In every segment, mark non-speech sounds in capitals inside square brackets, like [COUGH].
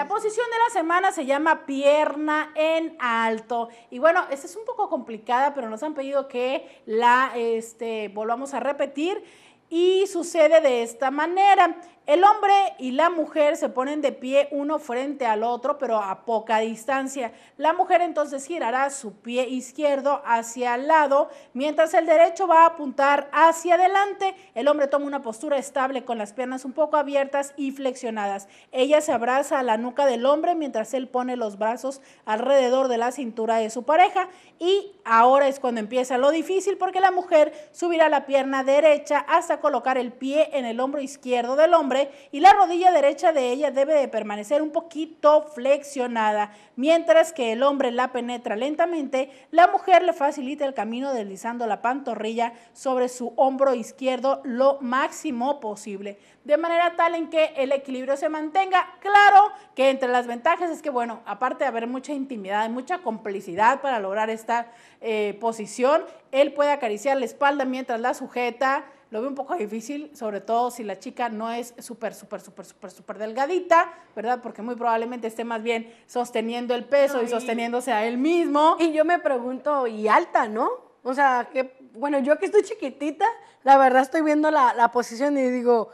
La posición de la semana se llama pierna en alto. Y bueno, esta es un poco complicada, pero nos han pedido que la este, volvamos a repetir. Y sucede de esta manera. El hombre y la mujer se ponen de pie uno frente al otro, pero a poca distancia. La mujer entonces girará su pie izquierdo hacia el lado, mientras el derecho va a apuntar hacia adelante. El hombre toma una postura estable con las piernas un poco abiertas y flexionadas. Ella se abraza a la nuca del hombre mientras él pone los brazos alrededor de la cintura de su pareja. Y ahora es cuando empieza lo difícil porque la mujer subirá la pierna derecha hasta colocar el pie en el hombro izquierdo del hombre y la rodilla derecha de ella debe de permanecer un poquito flexionada, mientras que el hombre la penetra lentamente, la mujer le facilita el camino deslizando la pantorrilla sobre su hombro izquierdo lo máximo posible, de manera tal en que el equilibrio se mantenga. Claro que entre las ventajas es que, bueno, aparte de haber mucha intimidad, y mucha complicidad para lograr esta eh, posición, él puede acariciar la espalda mientras la sujeta, lo veo un poco difícil, sobre todo si la chica no es súper, súper, súper, súper, súper delgadita, ¿verdad? Porque muy probablemente esté más bien sosteniendo el peso y, sosteniéndose a él mismo. Y yo me pregunto, ¿y alta, no? O sea, que, bueno, yo que estoy chiquitita, la verdad estoy viendo la, posición y digo,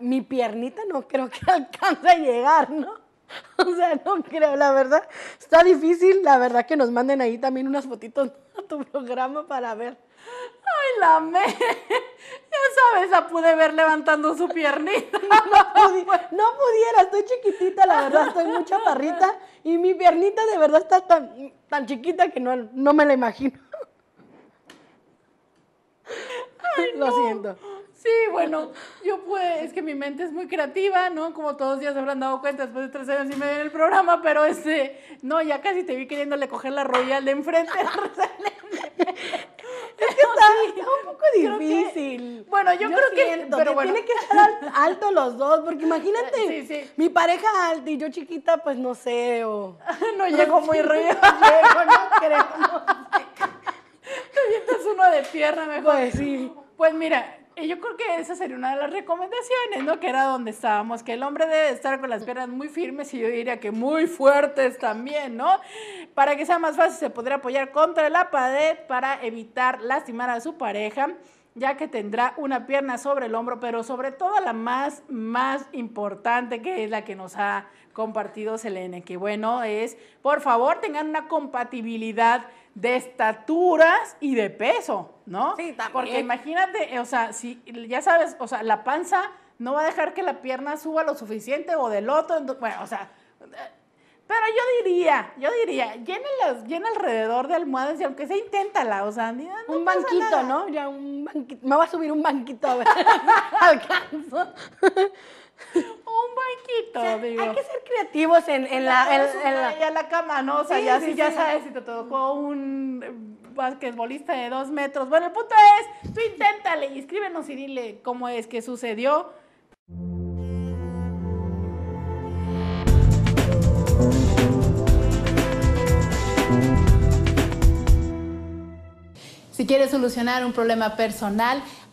mi piernita no creo que [LAUGHS] alcance a llegar, ¿no? [LAUGHS] O sea, no creo, la verdad. Está difícil, la verdad, que nos manden ahí también unas fotitos [LAUGHS] a tu programa para ver. Ay, la me. [LAUGHS] Ya sabes, la pude ver levantando su piernita. No, pudiera, estoy chiquitita, la verdad, estoy mucha parrita Y mi piernita de verdad está tan, tan chiquita que no, me la imagino. Lo siento. Sí, bueno, yo pude, es que mi mente es muy creativa, ¿no? Como todos ya se habrán dado cuenta después de tres años y medio en el programa, pero este, no, ya casi te vi queriéndole coger la royal de enfrente. [LAUGHS] es que está, un poco difícil. bueno, yo, creo que, pero tiene que estar alto los dos, porque [LAUGHS] imagínate, mi pareja alta y yo chiquita, pues no sé, o [LAUGHS] no llego muy río, no, no creo. No, sé. uno de tierra mejor. Pues sí. Pues mira, y yo creo que esa sería una de las recomendaciones, ¿no? Que era donde estábamos, que el hombre debe estar con las piernas muy firmes y yo diría que muy fuertes también, ¿no? Para que sea más fácil se podría apoyar contra la pared para evitar lastimar a su pareja ya que tendrá una pierna sobre el hombro, pero sobre todo la más, más importante, que es la que nos ha compartido Selene, que bueno, es, por favor, tengan una compatibilidad de estaturas y de peso, ¿no? Sí, también. Porque imagínate, o sea, si ya sabes, o sea, la panza no va a dejar que la pierna suba lo suficiente o del otro, bueno, o sea, pero yo diría, yo diría, llénelas, llena alrededor de almohadas y aunque sea, inténtala, o sea, no Un banquito, ¿no? Ya un banquito, me va a subir un banquito, a ver, [LAUGHS] alcanzo. [LAUGHS] Hay que ser creativos en, la, cama, ¿no? O sea, ya, ya sabes si te tocó un eh, basquetbolista de dos metros. Bueno, el punto es, tú inténtale y escríbenos y dile cómo es que sucedió. Si quieres solucionar un problema personal,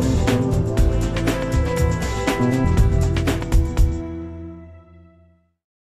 Thank you.